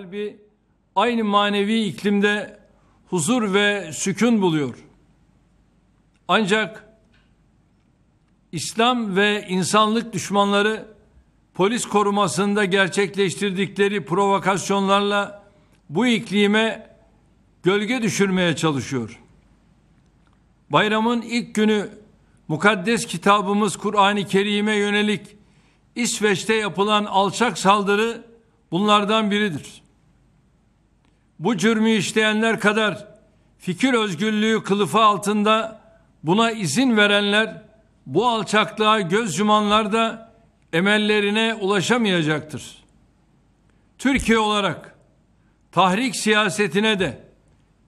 kalbi aynı manevi iklimde huzur ve sükun buluyor. Ancak İslam ve insanlık düşmanları polis korumasında gerçekleştirdikleri provokasyonlarla bu iklime gölge düşürmeye çalışıyor. Bayramın ilk günü mukaddes kitabımız Kur'an-ı Kerim'e yönelik İsveç'te yapılan alçak saldırı bunlardan biridir bu cürmü işleyenler kadar fikir özgürlüğü kılıfı altında buna izin verenler, bu alçaklığa göz yumanlar da emellerine ulaşamayacaktır. Türkiye olarak tahrik siyasetine de,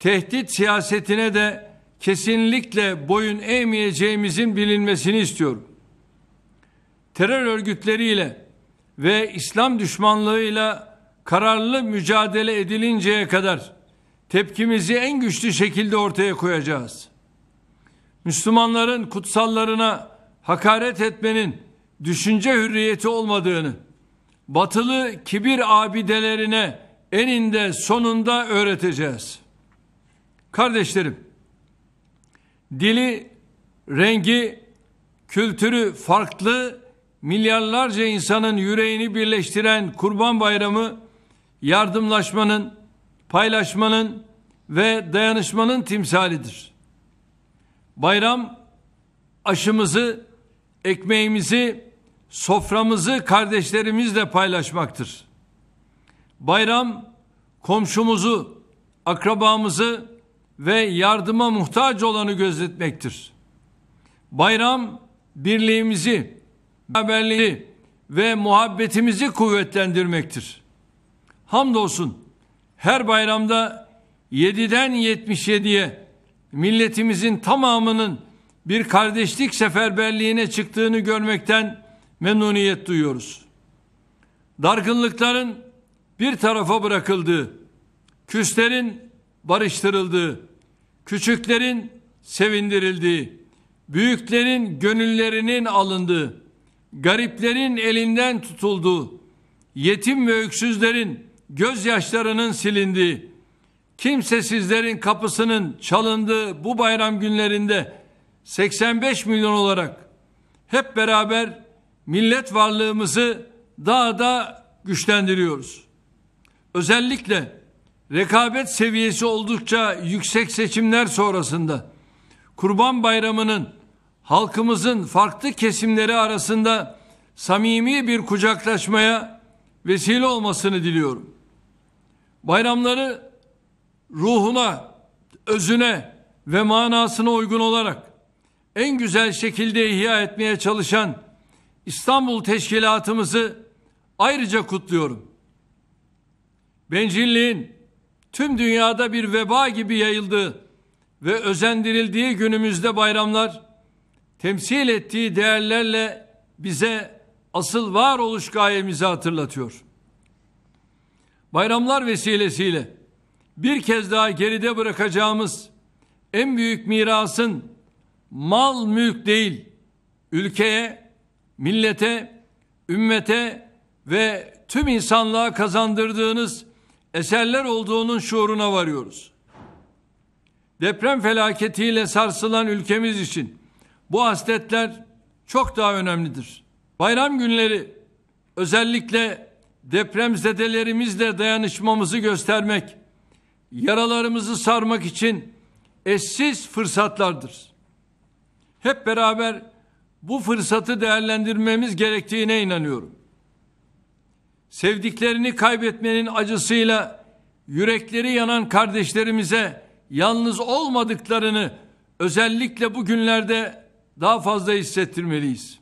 tehdit siyasetine de kesinlikle boyun eğmeyeceğimizin bilinmesini istiyorum. Terör örgütleriyle ve İslam düşmanlığıyla kararlı mücadele edilinceye kadar tepkimizi en güçlü şekilde ortaya koyacağız. Müslümanların kutsallarına hakaret etmenin düşünce hürriyeti olmadığını, batılı kibir abidelerine eninde sonunda öğreteceğiz. Kardeşlerim, dili, rengi, kültürü farklı milyarlarca insanın yüreğini birleştiren Kurban Bayramı yardımlaşmanın, paylaşmanın ve dayanışmanın timsalidir. Bayram aşımızı, ekmeğimizi, soframızı kardeşlerimizle paylaşmaktır. Bayram komşumuzu, akrabamızı ve yardıma muhtaç olanı gözetmektir. Bayram birliğimizi, haberliği ve muhabbetimizi kuvvetlendirmektir hamdolsun her bayramda 7'den 77'ye milletimizin tamamının bir kardeşlik seferberliğine çıktığını görmekten memnuniyet duyuyoruz. Dargınlıkların bir tarafa bırakıldığı, küslerin barıştırıldığı, küçüklerin sevindirildiği, büyüklerin gönüllerinin alındığı, gariplerin elinden tutulduğu, yetim ve öksüzlerin gözyaşlarının silindiği, kimsesizlerin kapısının çalındığı bu bayram günlerinde 85 milyon olarak hep beraber millet varlığımızı daha da güçlendiriyoruz. Özellikle rekabet seviyesi oldukça yüksek seçimler sonrasında Kurban Bayramı'nın halkımızın farklı kesimleri arasında samimi bir kucaklaşmaya vesile olmasını diliyorum. Bayramları ruhuna, özüne ve manasına uygun olarak en güzel şekilde ihya etmeye çalışan İstanbul Teşkilatımızı ayrıca kutluyorum. Bencilliğin tüm dünyada bir veba gibi yayıldığı ve özendirildiği günümüzde bayramlar temsil ettiği değerlerle bize asıl varoluş gayemizi hatırlatıyor.'' bayramlar vesilesiyle bir kez daha geride bırakacağımız en büyük mirasın mal mülk değil, ülkeye, millete, ümmete ve tüm insanlığa kazandırdığınız eserler olduğunun şuuruna varıyoruz. Deprem felaketiyle sarsılan ülkemiz için bu hasletler çok daha önemlidir. Bayram günleri özellikle depremzedelerimizle dayanışmamızı göstermek, yaralarımızı sarmak için eşsiz fırsatlardır. Hep beraber bu fırsatı değerlendirmemiz gerektiğine inanıyorum. Sevdiklerini kaybetmenin acısıyla yürekleri yanan kardeşlerimize yalnız olmadıklarını özellikle bu günlerde daha fazla hissettirmeliyiz.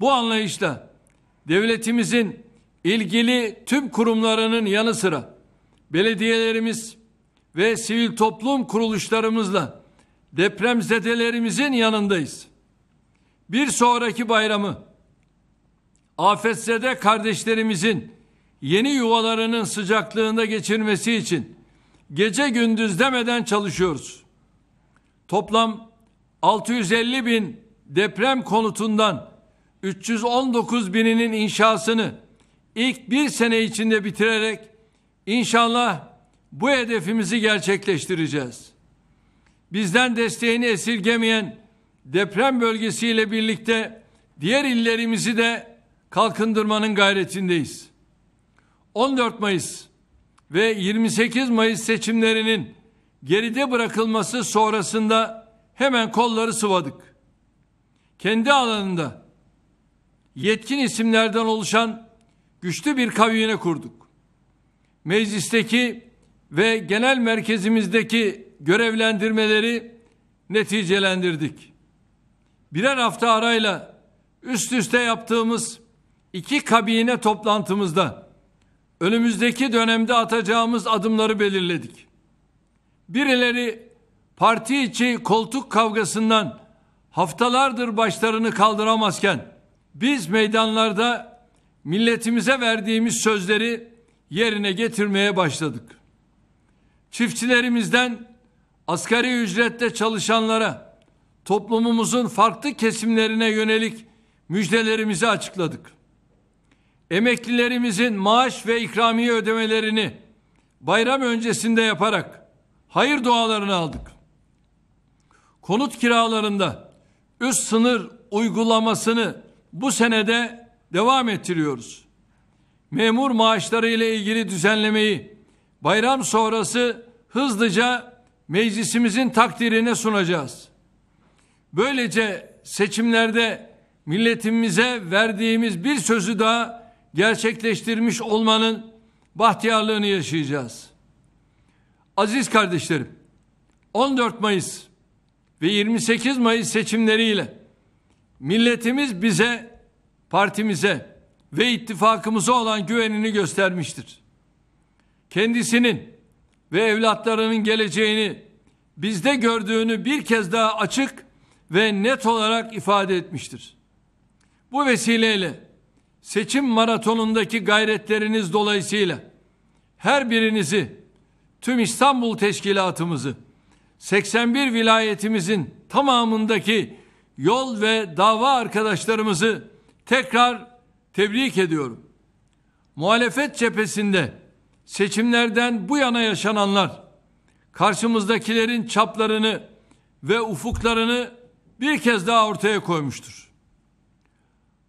Bu anlayışla devletimizin ilgili tüm kurumlarının yanı sıra belediyelerimiz ve sivil toplum kuruluşlarımızla depremzedelerimizin yanındayız. Bir sonraki bayramı afetzede kardeşlerimizin yeni yuvalarının sıcaklığında geçirmesi için gece gündüz demeden çalışıyoruz. Toplam 650 bin deprem konutundan 319 bininin inşasını ilk bir sene içinde bitirerek inşallah bu hedefimizi gerçekleştireceğiz. Bizden desteğini esirgemeyen deprem bölgesiyle birlikte diğer illerimizi de kalkındırmanın gayretindeyiz. 14 Mayıs ve 28 Mayıs seçimlerinin geride bırakılması sonrasında hemen kolları sıvadık. Kendi alanında yetkin isimlerden oluşan güçlü bir kavine kurduk. Meclisteki ve genel merkezimizdeki görevlendirmeleri neticelendirdik. Birer hafta arayla üst üste yaptığımız iki kabine toplantımızda önümüzdeki dönemde atacağımız adımları belirledik. Birileri parti içi koltuk kavgasından haftalardır başlarını kaldıramazken biz meydanlarda milletimize verdiğimiz sözleri yerine getirmeye başladık. Çiftçilerimizden asgari ücrette çalışanlara, toplumumuzun farklı kesimlerine yönelik müjdelerimizi açıkladık. Emeklilerimizin maaş ve ikramiye ödemelerini bayram öncesinde yaparak hayır dualarını aldık. Konut kiralarında üst sınır uygulamasını bu senede devam ettiriyoruz. Memur maaşları ile ilgili düzenlemeyi bayram sonrası hızlıca meclisimizin takdirine sunacağız. Böylece seçimlerde milletimize verdiğimiz bir sözü daha gerçekleştirmiş olmanın bahtiyarlığını yaşayacağız. Aziz kardeşlerim, 14 Mayıs ve 28 Mayıs seçimleriyle milletimiz bize partimize ve ittifakımıza olan güvenini göstermiştir. Kendisinin ve evlatlarının geleceğini bizde gördüğünü bir kez daha açık ve net olarak ifade etmiştir. Bu vesileyle seçim maratonundaki gayretleriniz dolayısıyla her birinizi tüm İstanbul teşkilatımızı 81 vilayetimizin tamamındaki yol ve dava arkadaşlarımızı tekrar tebrik ediyorum. Muhalefet cephesinde seçimlerden bu yana yaşananlar karşımızdakilerin çaplarını ve ufuklarını bir kez daha ortaya koymuştur.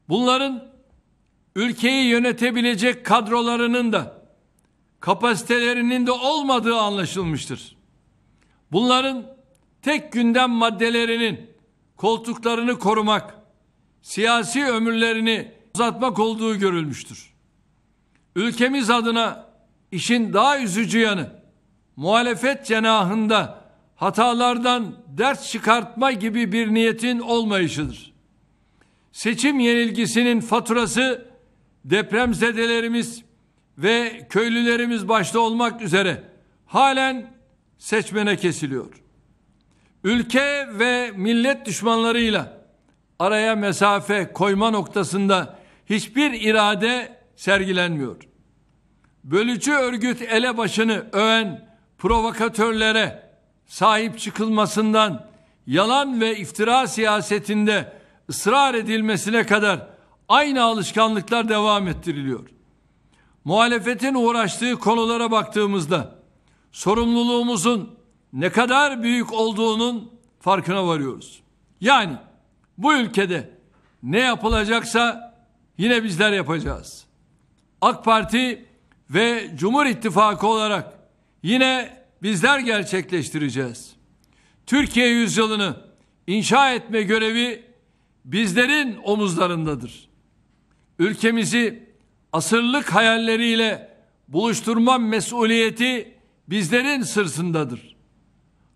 Bunların ülkeyi yönetebilecek kadrolarının da kapasitelerinin de olmadığı anlaşılmıştır. Bunların tek gündem maddelerinin koltuklarını korumak siyasi ömürlerini uzatmak olduğu görülmüştür. Ülkemiz adına işin daha üzücü yanı muhalefet cenahında hatalardan ders çıkartma gibi bir niyetin olmayışıdır. Seçim yenilgisinin faturası depremzedelerimiz ve köylülerimiz başta olmak üzere halen seçmene kesiliyor. Ülke ve millet düşmanlarıyla araya mesafe koyma noktasında hiçbir irade sergilenmiyor. Bölücü örgüt elebaşını öven provokatörlere sahip çıkılmasından yalan ve iftira siyasetinde ısrar edilmesine kadar aynı alışkanlıklar devam ettiriliyor. Muhalefetin uğraştığı konulara baktığımızda sorumluluğumuzun ne kadar büyük olduğunun farkına varıyoruz. Yani bu ülkede ne yapılacaksa yine bizler yapacağız. AK Parti ve Cumhur İttifakı olarak yine bizler gerçekleştireceğiz. Türkiye yüzyılını inşa etme görevi bizlerin omuzlarındadır. Ülkemizi asırlık hayalleriyle buluşturma mesuliyeti bizlerin sırtındadır.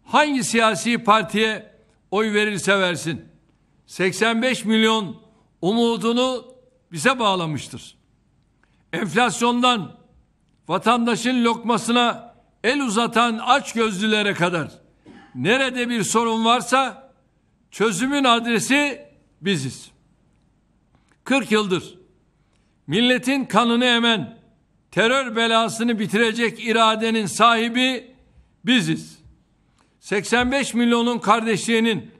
Hangi siyasi partiye oy verirse versin 85 milyon umudunu bize bağlamıştır. Enflasyondan vatandaşın lokmasına el uzatan aç gözlülere kadar nerede bir sorun varsa çözümün adresi biziz. 40 yıldır milletin kanını emen terör belasını bitirecek iradenin sahibi biziz. 85 milyonun kardeşliğinin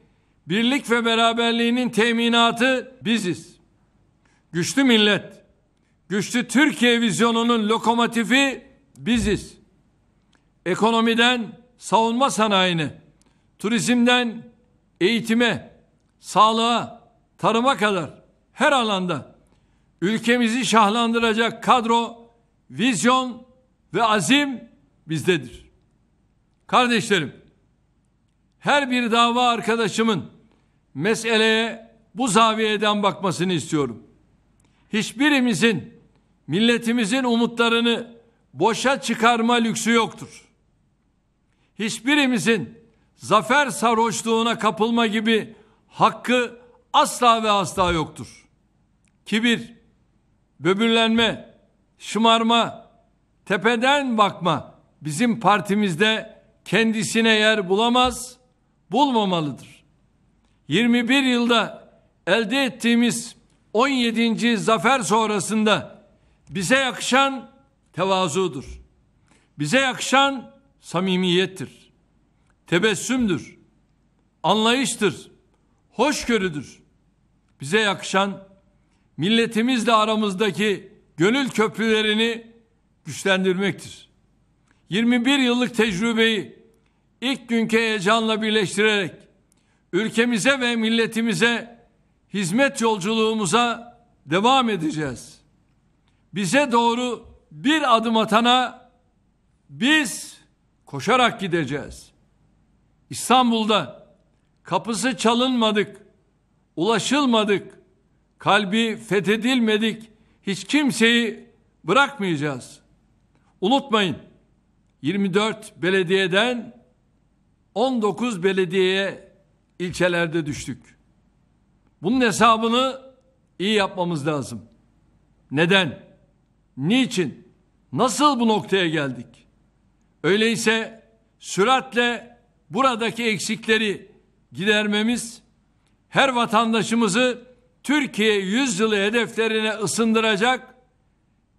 Birlik ve beraberliğinin teminatı biziz. Güçlü millet, güçlü Türkiye vizyonunun lokomotifi biziz. Ekonomiden savunma sanayine, turizmden eğitime, sağlığa, tarıma kadar her alanda ülkemizi şahlandıracak kadro, vizyon ve azim bizdedir. Kardeşlerim, her bir dava arkadaşımın meseleye bu zaviyeden bakmasını istiyorum. Hiçbirimizin milletimizin umutlarını boşa çıkarma lüksü yoktur. Hiçbirimizin zafer sarhoşluğuna kapılma gibi hakkı asla ve asla yoktur. Kibir, böbürlenme, şımarma, tepeden bakma bizim partimizde kendisine yer bulamaz, bulmamalıdır. 21 yılda elde ettiğimiz 17. zafer sonrasında bize yakışan tevazudur. Bize yakışan samimiyettir. Tebessümdür. Anlayıştır. Hoşgörüdür. Bize yakışan milletimizle aramızdaki gönül köprülerini güçlendirmektir. 21 yıllık tecrübeyi ilk günkü heyecanla birleştirerek ülkemize ve milletimize hizmet yolculuğumuza devam edeceğiz. Bize doğru bir adım atana biz koşarak gideceğiz. İstanbul'da kapısı çalınmadık, ulaşılmadık, kalbi fethedilmedik, hiç kimseyi bırakmayacağız. Unutmayın 24 belediyeden 19 belediyeye ilçelerde düştük. Bunun hesabını iyi yapmamız lazım. Neden? Niçin? Nasıl bu noktaya geldik? Öyleyse süratle buradaki eksikleri gidermemiz her vatandaşımızı Türkiye yüzyılı hedeflerine ısındıracak,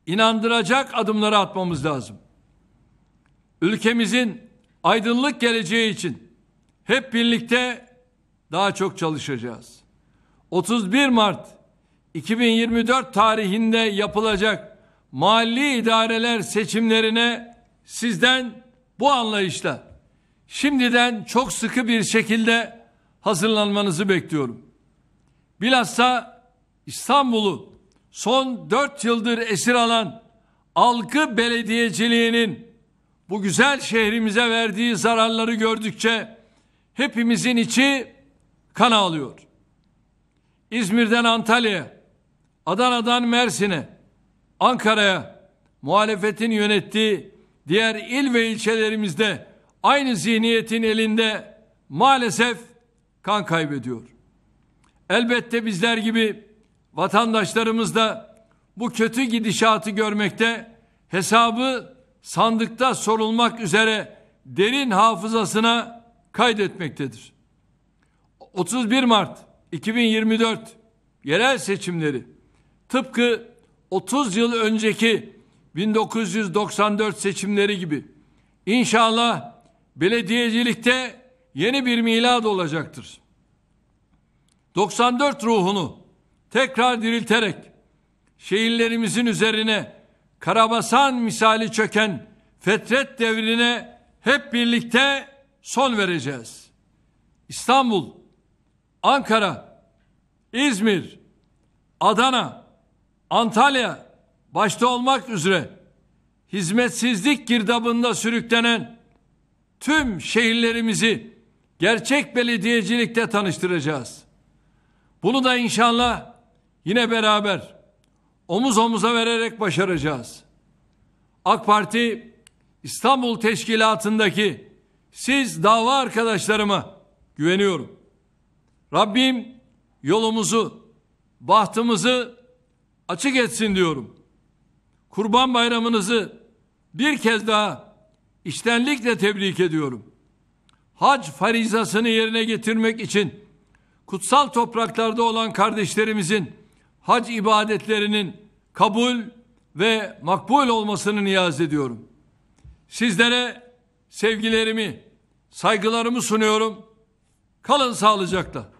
inandıracak adımları atmamız lazım. Ülkemizin aydınlık geleceği için hep birlikte daha çok çalışacağız. 31 Mart 2024 tarihinde yapılacak mahalli idareler seçimlerine sizden bu anlayışla şimdiden çok sıkı bir şekilde hazırlanmanızı bekliyorum. Bilhassa İstanbul'u son dört yıldır esir alan algı belediyeciliğinin bu güzel şehrimize verdiği zararları gördükçe hepimizin içi kan ağlıyor. İzmir'den Antalya'ya, Adana'dan Mersin'e, Ankara'ya muhalefetin yönettiği diğer il ve ilçelerimizde aynı zihniyetin elinde maalesef kan kaybediyor. Elbette bizler gibi vatandaşlarımız da bu kötü gidişatı görmekte hesabı sandıkta sorulmak üzere derin hafızasına kaydetmektedir. 31 Mart 2024 yerel seçimleri tıpkı 30 yıl önceki 1994 seçimleri gibi inşallah belediyecilikte yeni bir milad olacaktır. 94 ruhunu tekrar dirilterek şehirlerimizin üzerine karabasan misali çöken fetret devrine hep birlikte son vereceğiz. İstanbul Ankara, İzmir, Adana, Antalya başta olmak üzere hizmetsizlik girdabında sürüklenen tüm şehirlerimizi gerçek belediyecilikte tanıştıracağız. Bunu da inşallah yine beraber omuz omuza vererek başaracağız. AK Parti İstanbul Teşkilatı'ndaki siz dava arkadaşlarıma güveniyorum. Rabbim yolumuzu, bahtımızı açık etsin diyorum. Kurban bayramınızı bir kez daha içtenlikle tebrik ediyorum. Hac farizasını yerine getirmek için kutsal topraklarda olan kardeşlerimizin hac ibadetlerinin kabul ve makbul olmasını niyaz ediyorum. Sizlere sevgilerimi, saygılarımı sunuyorum. Kalın sağlıcakla.